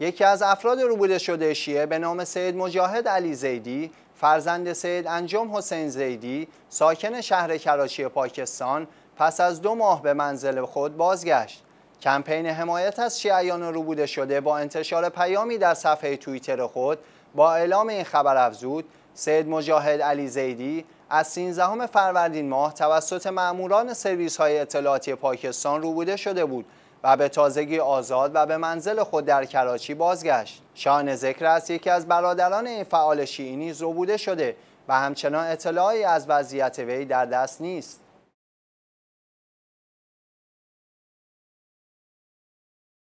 یکی از افراد روبوده شده شیعه به نام سید مجاهد علی زیدی فرزند سید انجام حسین زیدی ساکن شهر کراچی پاکستان پس از دو ماه به منزل خود بازگشت کمپین حمایت از شیعیان روبوده شده با انتشار پیامی در صفحه توییتر خود با اعلام این خبر افزود سید مجاهد علی زیدی از 13 فروردین ماه توسط ماموران سرویس های اطلاعاتی پاکستان روبوده شده بود و به تازگی آزاد و به منزل خود در کراچی بازگشت. شان ذکر است یکی از برادران این فعال شیعی نیز ربوده شده و همچنان اطلاعی از وضعیت وی در دست نیست.